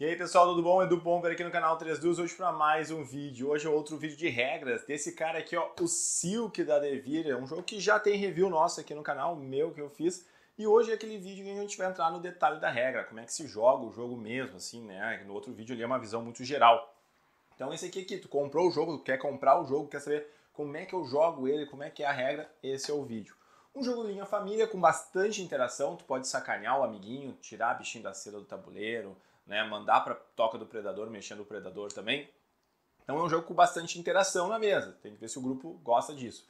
E aí pessoal, tudo bom? Edu Pomper aqui no canal 32, hoje para mais um vídeo. Hoje é outro vídeo de regras desse cara aqui, ó, o Silk da Devir, é um jogo que já tem review nosso aqui no canal, meu que eu fiz. E hoje é aquele vídeo que a gente vai entrar no detalhe da regra, como é que se joga o jogo mesmo, assim, né? No outro vídeo ali é uma visão muito geral. Então esse aqui que tu comprou o jogo, quer comprar o jogo, quer saber como é que eu jogo ele, como é que é a regra, esse é o vídeo. Um jogo linha família com bastante interação, tu pode sacanear o amiguinho, tirar bichinho da seda do tabuleiro, né? Mandar para toca do predador, mexendo o predador também. Então é um jogo com bastante interação na mesa. Tem que ver se o grupo gosta disso.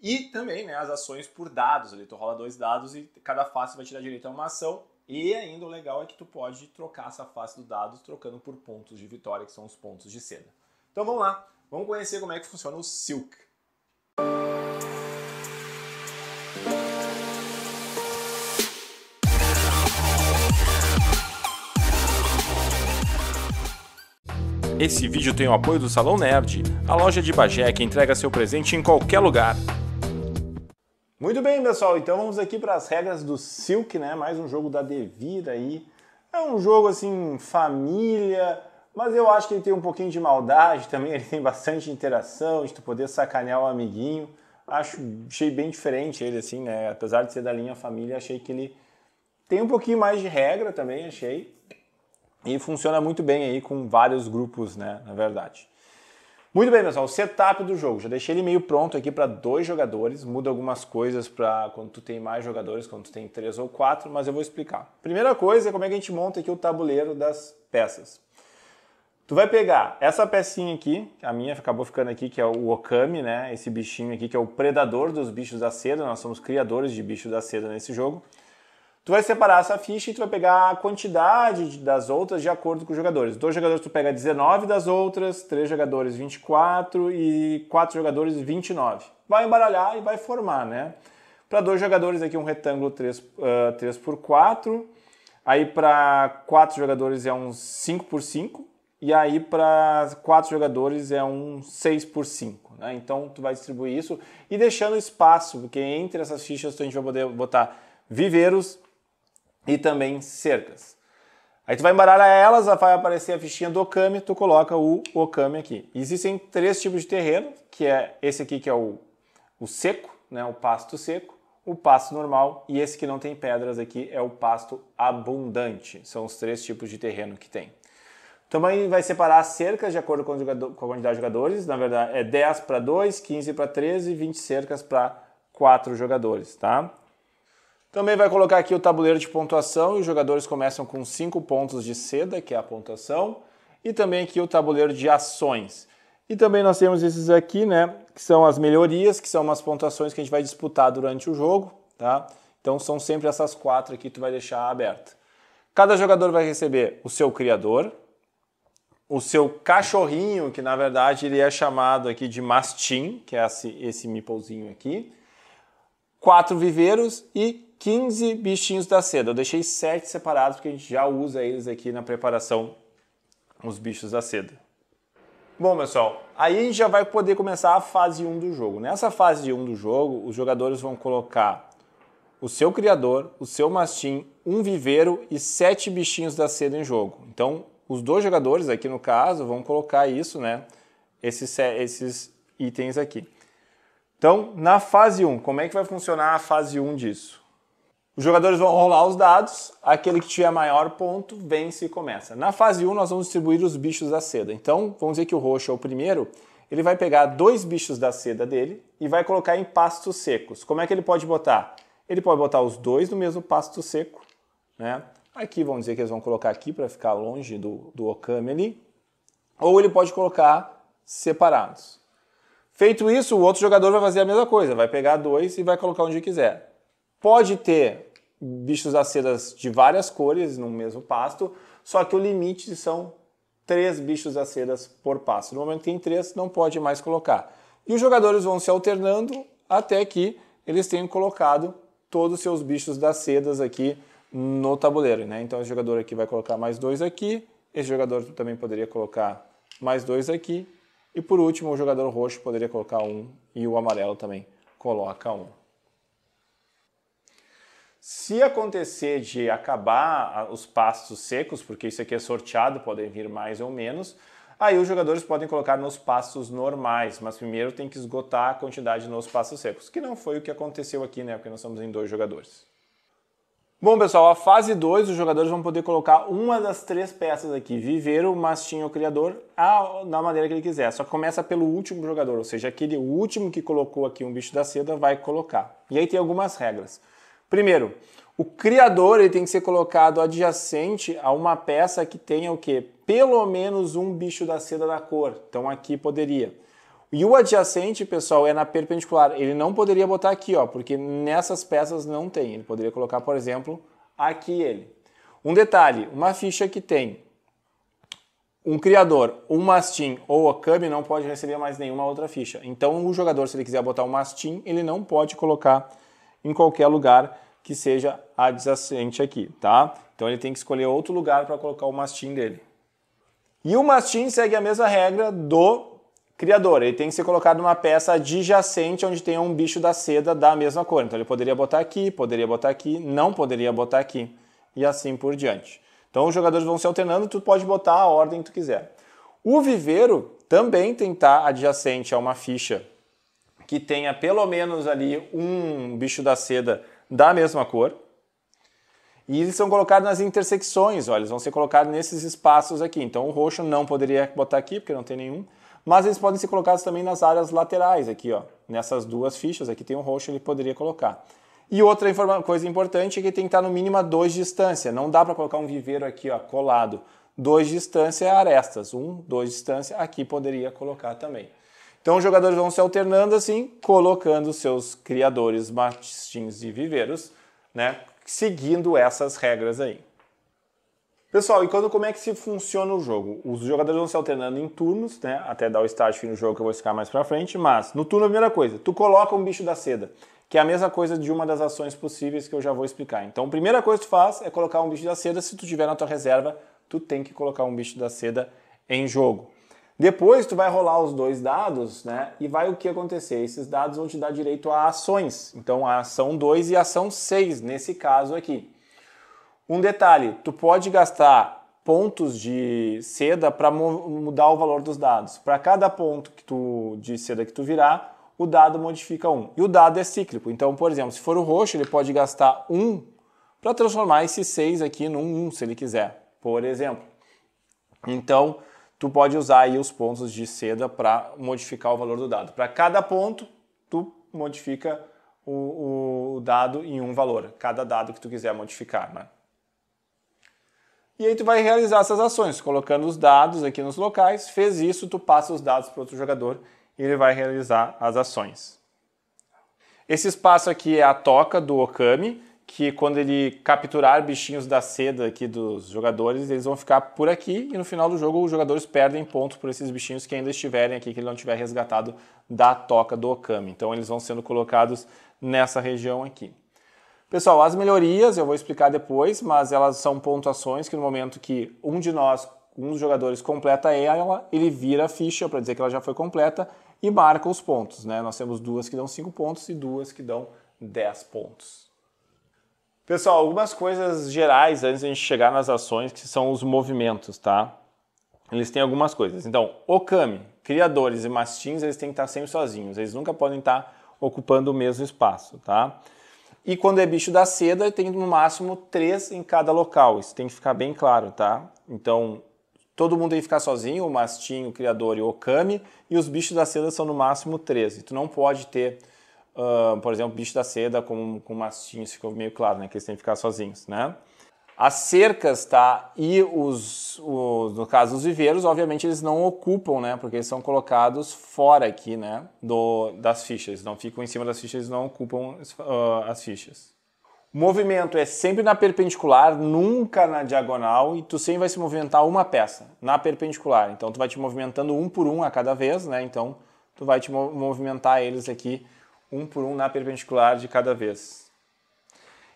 E também, né, as ações por dados. Ali tu rola dois dados e cada face vai te dar direito a uma ação. E ainda o legal é que tu pode trocar essa face do dado trocando por pontos de vitória, que são os pontos de seda. Então vamos lá, vamos conhecer como é que funciona o Silk. Esse vídeo tem o apoio do Salão Nerd, a loja de Bagé que entrega seu presente em qualquer lugar. Muito bem, pessoal, então vamos aqui para as regras do Silk, né? Mais um jogo da Devira aí. É um jogo assim, família, mas eu acho que ele tem um pouquinho de maldade também, ele tem bastante interação, de tu poder sacanear o amiguinho. Acho, achei bem diferente ele assim, né? Apesar de ser da linha família, achei que ele tem um pouquinho mais de regra também, achei. E funciona muito bem aí com vários grupos, né, na verdade. Muito bem, pessoal, o setup do jogo. Já deixei ele meio pronto aqui para dois jogadores. Muda algumas coisas para quando tu tem mais jogadores, quando tu tem três ou quatro, mas eu vou explicar. Primeira coisa é como é que a gente monta aqui o tabuleiro das peças. Tu vai pegar essa pecinha aqui, a minha acabou ficando aqui, que é o Okami, né? Esse bichinho aqui que é o predador dos bichos da seda. Nós somos criadores de bichos da seda nesse jogo. Tu vai separar essa ficha e tu vai pegar a quantidade das outras de acordo com os jogadores. Dois jogadores tu pega 19 das outras, três jogadores 24 e quatro jogadores 29. Vai embaralhar e vai formar, né? Para dois jogadores aqui um retângulo 3, uh, 3 por 4 aí para quatro jogadores é um 5 por 5 e aí para quatro jogadores é um 6 por 5. Né? Então tu vai distribuir isso e deixando espaço, porque entre essas fichas então, a gente vai poder botar viveiros, e também cercas. Aí tu vai embaralhar elas, vai aparecer a fichinha do Okami, tu coloca o Okami aqui. Existem três tipos de terreno, que é esse aqui que é o, o seco, né, o pasto seco, o pasto normal e esse que não tem pedras aqui é o pasto abundante. São os três tipos de terreno que tem. Também vai separar as cercas de acordo com, jogador, com a quantidade de jogadores. Na verdade, é 10 para 2, 15 para 13 e 20 cercas para 4 jogadores, tá? Também vai colocar aqui o tabuleiro de pontuação e os jogadores começam com 5 pontos de seda, que é a pontuação, e também aqui o tabuleiro de ações. E também nós temos esses aqui, né, que são as melhorias, que são umas pontuações que a gente vai disputar durante o jogo, tá? Então são sempre essas quatro aqui que tu vai deixar aberta. Cada jogador vai receber o seu criador, o seu cachorrinho, que na verdade ele é chamado aqui de mastim, que é esse, esse meeplezinho aqui, quatro viveiros e 15 bichinhos da seda. Eu deixei 7 separados porque a gente já usa eles aqui na preparação, os bichos da seda. Bom, pessoal, aí a gente já vai poder começar a fase 1 do jogo. Nessa fase 1 do jogo, os jogadores vão colocar o seu criador, o seu mastim, um viveiro e sete bichinhos da seda em jogo. Então, os dois jogadores aqui no caso vão colocar isso, né? Esses, esses itens aqui. Então, na fase 1, como é que vai funcionar a fase 1 disso? Os jogadores vão rolar os dados, aquele que tiver maior ponto vence e começa. Na fase 1, nós vamos distribuir os bichos da seda. Então, vamos dizer que o roxo é o primeiro, ele vai pegar dois bichos da seda dele e vai colocar em pastos secos. Como é que ele pode botar? Ele pode botar os dois no mesmo pasto seco, né? Aqui, vamos dizer que eles vão colocar aqui para ficar longe do, do Okami ali. Ou ele pode colocar separados. Feito isso, o outro jogador vai fazer a mesma coisa, vai pegar dois e vai colocar onde quiser. Pode ter bichos das sedas de várias cores no mesmo pasto, só que o limite são três bichos das sedas por pasto. No momento que tem três, não pode mais colocar. E os jogadores vão se alternando até que eles tenham colocado todos os seus bichos das sedas aqui no tabuleiro. Né? Então, esse jogador aqui vai colocar mais dois aqui, esse jogador também poderia colocar mais dois aqui, e por último, o jogador roxo poderia colocar um e o amarelo também coloca um. Se acontecer de acabar os pastos secos, porque isso aqui é sorteado, podem vir mais ou menos, aí os jogadores podem colocar nos pastos normais, mas primeiro tem que esgotar a quantidade nos pastos secos, que não foi o que aconteceu aqui, né? Porque nós estamos em dois jogadores. Bom, pessoal, a fase 2, os jogadores vão poder colocar uma das três peças aqui, viveiro, mastinho ou criador, a, na maneira que ele quiser. Só começa pelo último jogador, ou seja, aquele último que colocou aqui um bicho da seda vai colocar. E aí tem algumas regras. Primeiro, o criador ele tem que ser colocado adjacente a uma peça que tenha o quê? Pelo menos um bicho da seda da cor. Então aqui poderia. E o adjacente, pessoal, é na perpendicular. Ele não poderia botar aqui, ó, porque nessas peças não tem. Ele poderia colocar, por exemplo, aqui ele. Um detalhe, uma ficha que tem um criador, um mastim ou a cub não pode receber mais nenhuma outra ficha. Então, o jogador, se ele quiser botar um mastim, ele não pode colocar em qualquer lugar que seja adjacente aqui, tá? Então ele tem que escolher outro lugar para colocar o mastim dele. E o mastim segue a mesma regra do criador. Ele tem que ser colocado numa peça adjacente onde tenha um bicho da seda da mesma cor. Então ele poderia botar aqui, poderia botar aqui, não poderia botar aqui e assim por diante. Então os jogadores vão se alternando, tu pode botar a ordem que tu quiser. O viveiro também tem que estar tá adjacente a uma ficha que tenha pelo menos ali um bicho da seda da mesma cor. E eles são colocados nas intersecções, olha, eles vão ser colocados nesses espaços aqui. Então o roxo não poderia botar aqui, porque não tem nenhum. Mas eles podem ser colocados também nas áreas laterais aqui, ó. Nessas duas fichas, aqui tem um roxo, ele poderia colocar. E outra coisa importante é que tem que estar no mínimo dois de distância. Não dá para colocar um viveiro aqui, ó, colado. Dois de distância é arestas. Um, dois de distância, aqui poderia colocar também. Então os jogadores vão se alternando assim, colocando seus criadores, martins e viveiros, né, seguindo essas regras aí. Pessoal, e quando, como é que se funciona o jogo? Os jogadores vão se alternando em turnos, né, até dar o start fim no jogo que eu vou explicar mais pra frente, mas no turno a primeira coisa, tu coloca um bicho da seda, que é a mesma coisa de uma das ações possíveis que eu já vou explicar. Então a primeira coisa que tu faz é colocar um bicho da seda, se tu tiver na tua reserva, tu tem que colocar um bicho da seda em jogo. Depois tu vai rolar os dois dados, né? E vai o que acontecer? Esses dados vão te dar direito a ações. Então a ação 2 e a ação 6 nesse caso aqui. Um detalhe, tu pode gastar pontos de seda para mudar o valor dos dados. Para cada ponto que tu de seda que tu virar, o dado modifica um. E o dado é cíclico. Então, por exemplo, se for o roxo, ele pode gastar um para transformar esse 6 aqui num 1, um, se ele quiser, por exemplo. Então, tu pode usar aí os pontos de seda para modificar o valor do dado. Para cada ponto, tu modifica o, o, dado em um valor, cada dado que tu quiser modificar, né? E aí tu vai realizar essas ações, colocando os dados aqui nos locais. Fez isso, tu passa os dados para outro jogador e ele vai realizar as ações. Esse espaço aqui é a toca do Okami, que quando ele capturar bichinhos da seda aqui dos jogadores, eles vão ficar por aqui e no final do jogo os jogadores perdem ponto por esses bichinhos que ainda estiverem aqui, que ele não tiver resgatado da toca do Okami. Então eles vão sendo colocados nessa região aqui. Pessoal, as melhorias eu vou explicar depois, mas elas são pontuações que no momento que um de nós, um dos jogadores completa ela, ele vira a ficha para dizer que ela já foi completa e marca os pontos. Né? Nós temos duas que dão 5 pontos e duas que dão 10 pontos. Pessoal, algumas coisas gerais antes de a gente chegar nas ações, que são os movimentos, tá? Eles têm algumas coisas. Então, Okami, criadores e mastins, eles têm que estar sempre sozinhos. Eles nunca podem estar ocupando o mesmo espaço, tá? E quando é bicho da seda, tem no máximo três em cada local. Isso tem que ficar bem claro, tá? Então, todo mundo tem que ficar sozinho, o mastim, o criador e o okami. E os bichos da seda são no máximo três. E tu não pode ter uh, por exemplo, bicho da seda com, com mastinhos, ficou meio claro, né? Que eles têm que ficar sozinhos, né? As cercas, tá? E os, os, no caso, os viveiros, obviamente, eles não ocupam, né? Porque eles são colocados fora aqui, né? Do, das fichas. Não ficam em cima das fichas, não ocupam uh, as fichas. O movimento é sempre na perpendicular, nunca na diagonal, e tu sempre vai se movimentar uma peça na perpendicular. Então, tu vai te movimentando um por um a cada vez, né? Então, tu vai te movimentar eles aqui um por um na perpendicular de cada vez.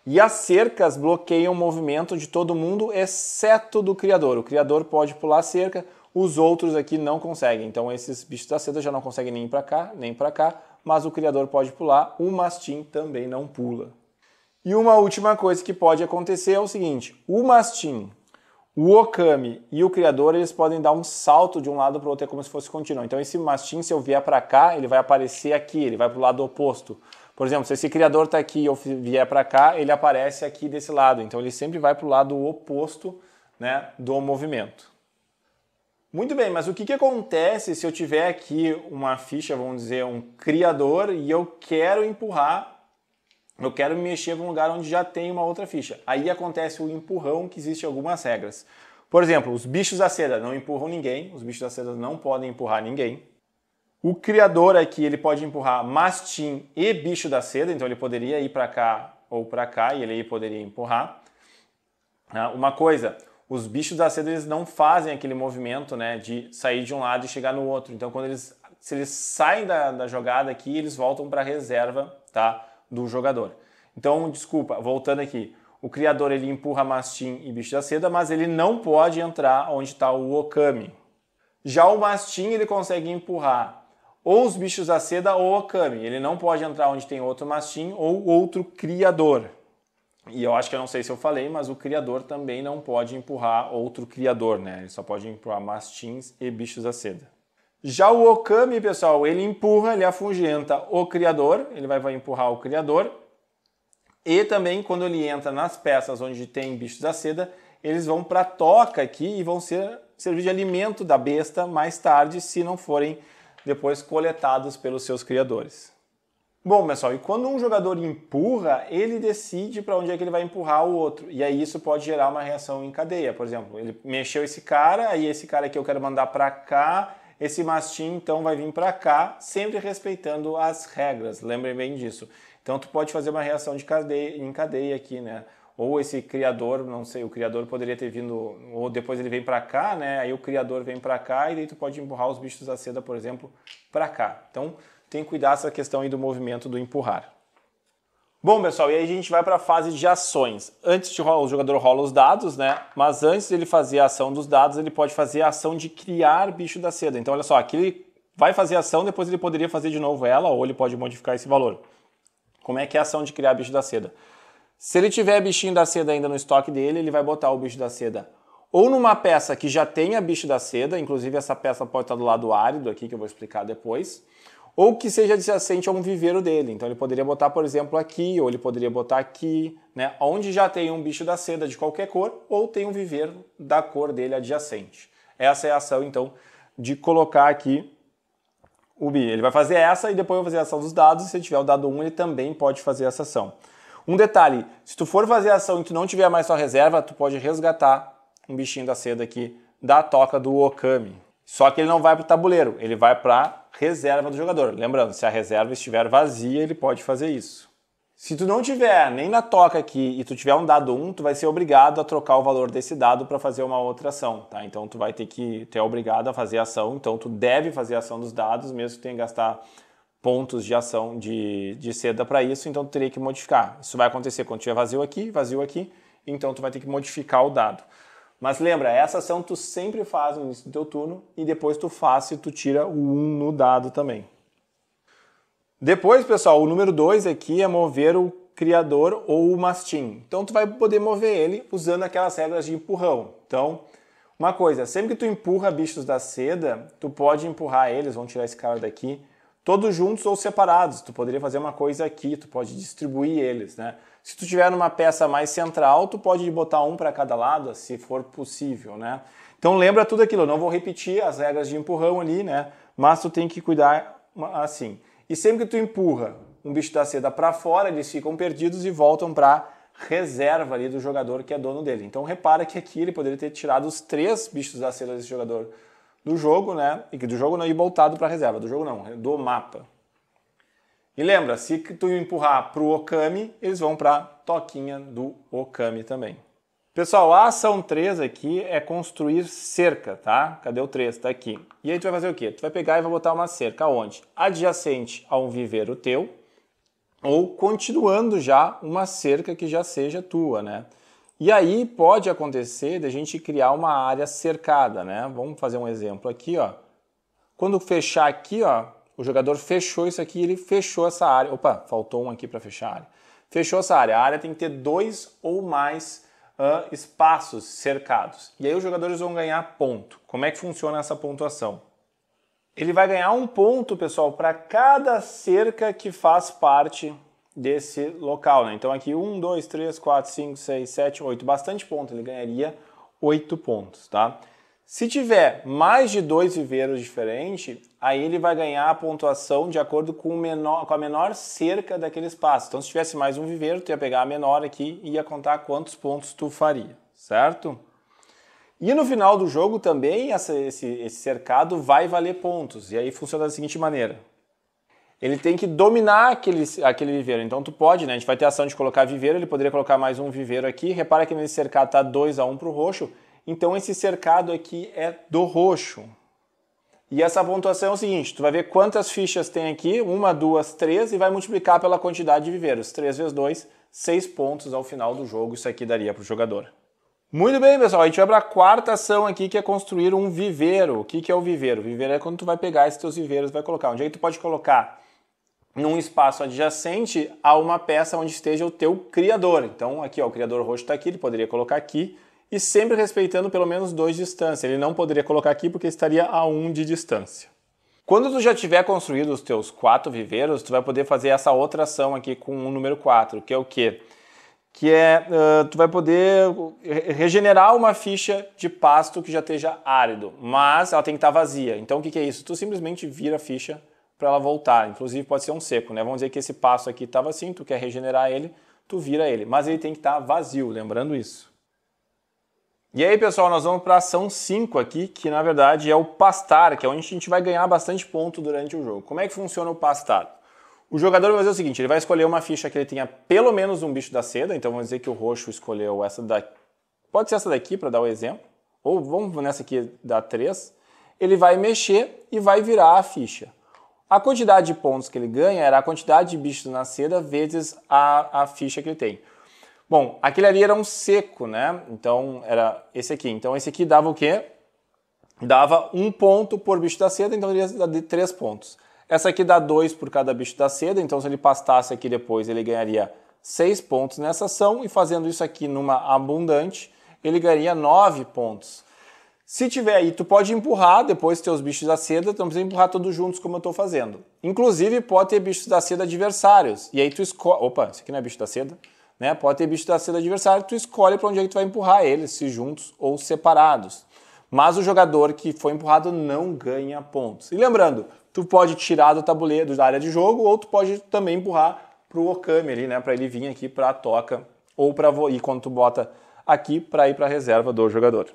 E as cercas bloqueiam o movimento de todo mundo, exceto do criador. O criador pode pular a cerca, os outros aqui não conseguem. Então esses bichos da seda já não conseguem nem para cá, nem para cá, mas o criador pode pular, o mastim também não pula. E uma última coisa que pode acontecer é o seguinte: o mastim o Okami e o criador, eles podem dar um salto de um lado para o outro, é como se fosse contínuo. Então esse mastim, se eu vier para cá, ele vai aparecer aqui, ele vai para o lado oposto. Por exemplo, se esse criador está aqui e eu vier para cá, ele aparece aqui desse lado. Então ele sempre vai para o lado oposto né, do movimento. Muito bem, mas o que, que acontece se eu tiver aqui uma ficha, vamos dizer, um criador, e eu quero empurrar eu quero me mexer para um lugar onde já tem uma outra ficha. Aí acontece o empurrão que existe algumas regras. Por exemplo, os bichos da seda não empurram ninguém, os bichos da seda não podem empurrar ninguém. O criador aqui ele pode empurrar mastim e bicho da seda, então ele poderia ir para cá ou para cá e ele aí poderia empurrar. Ah, uma coisa, os bichos da seda eles não fazem aquele movimento né, de sair de um lado e chegar no outro. Então quando eles se eles saem da, da jogada aqui, eles voltam para reserva, tá? do jogador. Então, desculpa, voltando aqui. O criador ele empurra mastin e bicho da seda, mas ele não pode entrar onde está o okami. Já o mastin ele consegue empurrar ou os bichos da seda ou o okami. Ele não pode entrar onde tem outro mastin ou outro criador. E eu acho que eu não sei se eu falei, mas o criador também não pode empurrar outro criador, né? Ele só pode empurrar mastins e bichos da seda. Já o Okami, pessoal, ele empurra, ele afugenta o criador, ele vai, vai empurrar o criador. E também quando ele entra nas peças onde tem bichos da seda, eles vão para a toca aqui e vão ser, servir de alimento da besta mais tarde, se não forem depois coletados pelos seus criadores. Bom, pessoal, e quando um jogador empurra, ele decide para onde é que ele vai empurrar o outro. E aí isso pode gerar uma reação em cadeia. Por exemplo, ele mexeu esse cara, aí esse cara aqui eu quero mandar para cá, esse mastim então vai vir para cá, sempre respeitando as regras, lembrem bem disso. Então tu pode fazer uma reação de cadeia, em cadeia aqui, né? Ou esse criador, não sei, o criador poderia ter vindo, ou depois ele vem para cá, né? Aí o criador vem para cá e daí tu pode empurrar os bichos da seda, por exemplo, para cá. Então tem que cuidar essa questão aí do movimento do empurrar. Bom, pessoal, e aí a gente vai para a fase de ações. Antes de rolar, o jogador rola os dados, né? Mas antes de ele fazer a ação dos dados, ele pode fazer a ação de criar bicho da seda. Então, olha só, aqui ele vai fazer a ação, depois ele poderia fazer de novo ela, ou ele pode modificar esse valor. Como é que é a ação de criar bicho da seda? Se ele tiver bichinho da seda ainda no estoque dele, ele vai botar o bicho da seda ou numa peça que já tenha bicho da seda, inclusive essa peça pode estar do lado árido aqui, que eu vou explicar depois, ou que seja adjacente a um viveiro dele. Então ele poderia botar, por exemplo, aqui, ou ele poderia botar aqui, né? Onde já tem um bicho da seda de qualquer cor, ou tem um viveiro da cor dele adjacente. Essa é a ação, então, de colocar aqui o bi. Ele vai fazer essa e depois vai fazer a ação dos dados. E se tiver o dado 1, ele também pode fazer essa ação. Um detalhe, se tu for fazer a ação e tu não tiver mais sua reserva, tu pode resgatar um bichinho da seda aqui da toca do Okami. Só que ele não vai para o tabuleiro, ele vai para reserva do jogador. Lembrando, se a reserva estiver vazia, ele pode fazer isso. Se tu não tiver nem na toca aqui e tu tiver um dado 1, tu vai ser obrigado a trocar o valor desse dado para fazer uma outra ação, tá? Então tu vai ter que ter é obrigado a fazer ação, então tu deve fazer ação dos dados, mesmo que tenha que gastar pontos de ação de, de seda para isso, então tu teria que modificar. Isso vai acontecer quando tiver vazio aqui, vazio aqui, então tu vai ter que modificar o dado. Mas lembra, essa ação tu sempre faz no início do teu turno e depois tu faz e tu tira o 1 no dado também. Depois, pessoal, o número 2 aqui é mover o criador ou o mastim. Então tu vai poder mover ele usando aquelas regras de empurrão. Então, uma coisa, sempre que tu empurra bichos da seda, tu pode empurrar eles, vamos tirar esse cara daqui, todos juntos ou separados. Tu poderia fazer uma coisa aqui, tu pode distribuir eles, né? Se tu tiver uma peça mais central, tu pode botar um para cada lado, se for possível, né? Então lembra tudo aquilo, eu não vou repetir as regras de empurrão ali, né? Mas tu tem que cuidar assim. E sempre que tu empurra um bicho da seda para fora, eles ficam perdidos e voltam para reserva ali do jogador que é dono dele. Então repara que aqui ele poderia ter tirado os três bichos da seda desse jogador do jogo, né? E que do jogo não ir voltado para reserva, do jogo não, do mapa. E lembra, se tu empurrar para o Okami, eles vão para toquinha do Okami também. Pessoal, a ação 3 aqui é construir cerca, tá? Cadê o 3? Tá aqui. E aí tu vai fazer o quê? Tu vai pegar e vai botar uma cerca onde? Adjacente a um viveiro teu ou continuando já uma cerca que já seja tua, né? E aí pode acontecer da gente criar uma área cercada, né? Vamos fazer um exemplo aqui, ó. Quando fechar aqui, ó, o jogador fechou isso aqui, ele fechou essa área. Opa, faltou um aqui para fechar a área. Fechou essa área. A área tem que ter dois ou mais uh, espaços cercados. E aí os jogadores vão ganhar ponto. Como é que funciona essa pontuação? Ele vai ganhar um ponto, pessoal, para cada cerca que faz parte desse local. Né? Então aqui 1, 2, 3, 4, 5, 6, 7, 8, bastante ponto, ele ganharia 8 pontos. Tá? Se tiver mais de dois viveiros diferentes, aí ele vai ganhar a pontuação de acordo com, o menor, com, a menor cerca daquele espaço. Então, se tivesse mais um viveiro, tu ia pegar a menor aqui e ia contar quantos pontos tu faria, certo? E no final do jogo também, essa, esse, esse cercado vai valer pontos. E aí funciona da seguinte maneira ele tem que dominar aquele, aquele viveiro. Então tu pode, né? A gente vai ter ação de colocar viveiro, ele poderia colocar mais um viveiro aqui. Repara que nesse cercado tá 2 a 1 um pro roxo. Então esse cercado aqui é do roxo. E essa pontuação é o seguinte, tu vai ver quantas fichas tem aqui, uma, duas, três, e vai multiplicar pela quantidade de viveiros. 3 vezes 2, 6 pontos ao final do jogo, isso aqui daria pro jogador. Muito bem, pessoal, a gente vai para a quarta ação aqui, que é construir um viveiro. O que, que é o viveiro? viveiro é quando tu vai pegar esses teus viveiros e vai colocar. Onde é que tu pode colocar? num espaço adjacente a uma peça onde esteja o teu criador. Então, aqui, ó, o criador roxo está aqui, ele poderia colocar aqui, e sempre respeitando pelo menos dois de distância. Ele não poderia colocar aqui porque estaria a um de distância. Quando tu já tiver construído os teus quatro viveiros, tu vai poder fazer essa outra ação aqui com o número 4, que é o quê? Que é, uh, tu vai poder regenerar uma ficha de pasto que já esteja árido, mas ela tem que estar tá vazia. Então o que, que é isso? Tu simplesmente vira a ficha para ela voltar. Inclusive pode ser um seco, né? Vamos dizer que esse passo aqui estava assim, tu quer regenerar ele, tu vira ele, mas ele tem que estar tá vazio, lembrando isso. E aí, pessoal, nós vamos para a ação 5 aqui, que na verdade é o pastar, que é onde a gente vai ganhar bastante ponto durante o jogo. Como é que funciona o pastar? O jogador vai fazer o seguinte, ele vai escolher uma ficha que ele tenha pelo menos um bicho da seda, então vamos dizer que o roxo escolheu essa daqui. Pode ser essa daqui para dar o um exemplo, ou vamos nessa aqui da 3. Ele vai mexer e vai virar a ficha. A quantidade de pontos que ele ganha era a quantidade de bichos na seda vezes a, a ficha que ele tem. Bom, aquele ali era um seco, né? Então era esse aqui. Então esse aqui dava o quê? Dava um ponto por bicho da seda, então ele ia dar de três pontos. Essa aqui dá dois por cada bicho da seda, então se ele pastasse aqui depois ele ganharia seis pontos nessa ação e fazendo isso aqui numa abundante ele ganharia nove pontos. Se tiver aí, tu pode empurrar depois teus bichos da seda, então não precisa empurrar todos juntos como eu estou fazendo. Inclusive, pode ter bichos da seda adversários. E aí tu escolhe. Opa, isso aqui não é bicho da seda? Né? Pode ter bicho da seda adversário, tu escolhe para onde é que tu vai empurrar eles, se juntos ou separados. Mas o jogador que foi empurrado não ganha pontos. E lembrando, tu pode tirar do tabuleiro, da área de jogo, ou tu pode também empurrar para o Okami ali, né? Para ele vir aqui para a toca ou para ir quando tu bota aqui para ir para a reserva do jogador.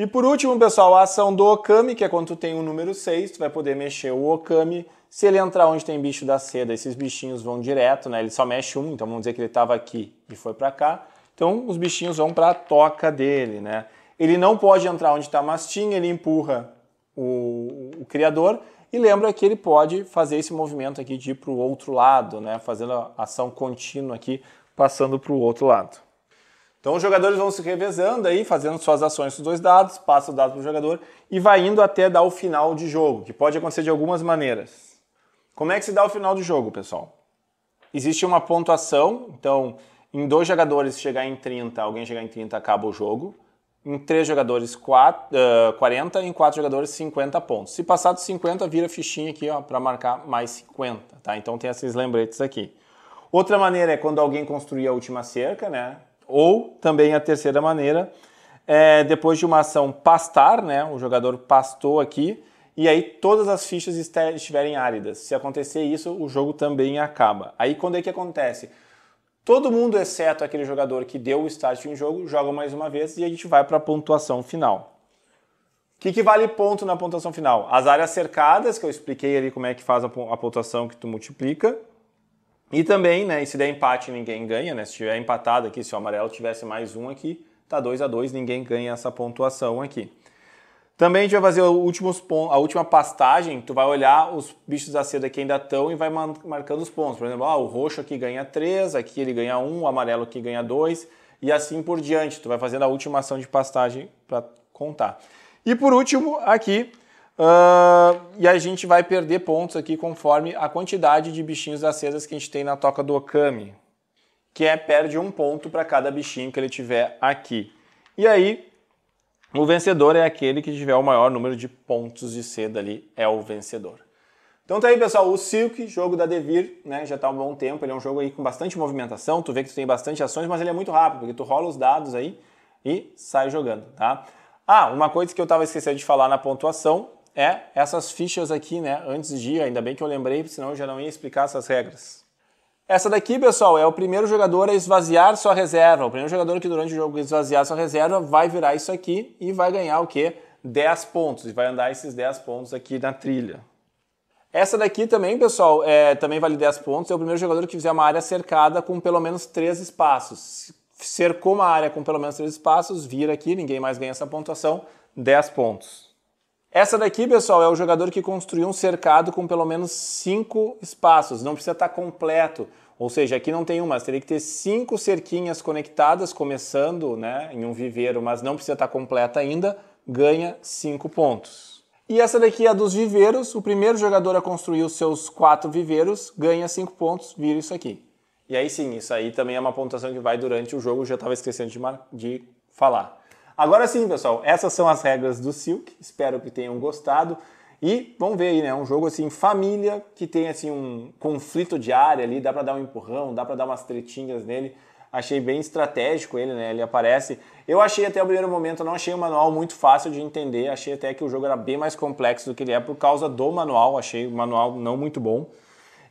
E por último, pessoal, a ação do Okami, que é quando tu tem o número 6, tu vai poder mexer o Okami. Se ele entrar onde tem bicho da seda, esses bichinhos vão direto, né? Ele só mexe um, então vamos dizer que ele estava aqui e foi para cá. Então os bichinhos vão para a toca dele, né? Ele não pode entrar onde está a mastinha, ele empurra o, o criador. E lembra que ele pode fazer esse movimento aqui de ir para o outro lado, né? Fazendo a ação contínua aqui, passando para o outro lado. Então os jogadores vão se revezando aí, fazendo suas ações com os dois dados, passa o dado para o jogador e vai indo até dar o final de jogo, que pode acontecer de algumas maneiras. Como é que se dá o final de jogo, pessoal? Existe uma pontuação, então em dois jogadores chegar em 30, alguém chegar em 30 acaba o jogo. Em três jogadores, quatro uh, 40, em quatro jogadores, 50 pontos. Se passar dos 50, vira fichinha aqui para marcar mais 50. Tá? Então tem esses lembretes aqui. Outra maneira é quando alguém construir a última cerca, né? Ou também a terceira maneira, é, depois de uma ação pastar, né, o jogador pastou aqui, e aí todas as fichas estiverem áridas. Se acontecer isso, o jogo também acaba. Aí quando é que acontece? Todo mundo, exceto aquele jogador que deu o start em jogo, joga mais uma vez e a gente vai para a pontuação final. O que, que, vale ponto na pontuação final? As áreas cercadas, que eu expliquei ali como é que faz a pontuação que tu multiplica, e também, né, se der empate, ninguém ganha, né? Se tiver empatado aqui, se o amarelo tivesse mais um aqui, tá 2 a 2 ninguém ganha essa pontuação aqui. Também a gente vai fazer últimos, a última pastagem, tu vai olhar os bichos da seda que ainda estão e vai marcando os pontos. Por exemplo, ah, o roxo aqui ganha 3, aqui ele ganha 1, um, o amarelo aqui ganha 2 e assim por diante. Tu vai fazendo a última ação de pastagem para contar. E por último, aqui Uh, e a gente vai perder pontos aqui conforme a quantidade de bichinhos acesas que a gente tem na toca do Okami. Que é perde um ponto para cada bichinho que ele tiver aqui. E aí, o vencedor é aquele que tiver o maior número de pontos de seda ali, é o vencedor. Então tá aí, pessoal, o Silk, jogo da Devir, né, já tá há um bom tempo, ele é um jogo aí com bastante movimentação, tu vê que tu tem bastante ações, mas ele é muito rápido, porque tu rola os dados aí e sai jogando, tá? Ah, uma coisa que eu tava esquecendo de falar na pontuação é essas fichas aqui, né? Antes de, ainda bem que eu lembrei, senão eu já não ia explicar essas regras. Essa daqui, pessoal, é o primeiro jogador a esvaziar sua reserva. O primeiro jogador que durante o jogo esvaziar sua reserva vai virar isso aqui e vai ganhar o quê? 10 pontos. E vai andar esses 10 pontos aqui na trilha. Essa daqui também, pessoal, é, também vale 10 pontos. É o primeiro jogador que fizer uma área cercada com pelo menos 3 espaços. Cercou uma área com pelo menos 3 espaços, vira aqui, ninguém mais ganha essa pontuação, 10 pontos. Essa daqui, pessoal, é o jogador que construiu um cercado com pelo menos cinco espaços. Não precisa estar tá completo. Ou seja, aqui não tem um, mas teria que ter cinco cerquinhas conectadas, começando né, em um viveiro, mas não precisa estar tá completa ainda, ganha cinco pontos. E essa daqui é a dos viveiros. O primeiro jogador a construir os seus quatro viveiros ganha cinco pontos, vira isso aqui. E aí sim, isso aí também é uma pontuação que vai durante o jogo, eu já estava esquecendo de, de falar. Agora sim, pessoal, essas são as regras do Silk. Espero que tenham gostado. E vamos ver aí, né? Um jogo assim, família, que tem assim um conflito de área ali, dá para dar um empurrão, dá para dar umas tretinhas nele. Achei bem estratégico ele, né? Ele aparece. Eu achei até o primeiro momento, não achei o manual muito fácil de entender. Achei até que o jogo era bem mais complexo do que ele é por causa do manual. Achei o manual não muito bom.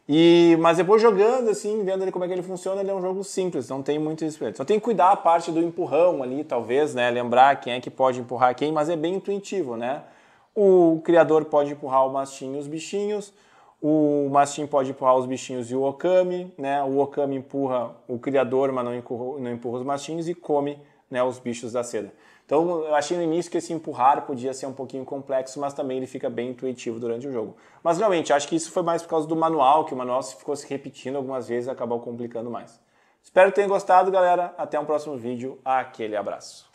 E, mas depois jogando, assim, vendo ele como é que ele funciona, ele é um jogo simples, não tem muito respeito. Só tem que cuidar a parte do empurrão ali, talvez, né? Lembrar quem é que pode empurrar quem, mas é bem intuitivo, né? O criador pode empurrar o mastinho e os bichinhos, o mastim pode empurrar os bichinhos e o okami, né? O okami empurra o criador, mas não empurra, não empurra os mastinhos e come né, os bichos da seda. Então, eu achei no início que esse empurrar podia ser um pouquinho complexo, mas também ele fica bem intuitivo durante o jogo. Mas realmente, acho que isso foi mais por causa do manual, que o manual ficou se repetindo algumas vezes e acabou complicando mais. Espero que tenham gostado, galera. Até um próximo vídeo. Aquele abraço.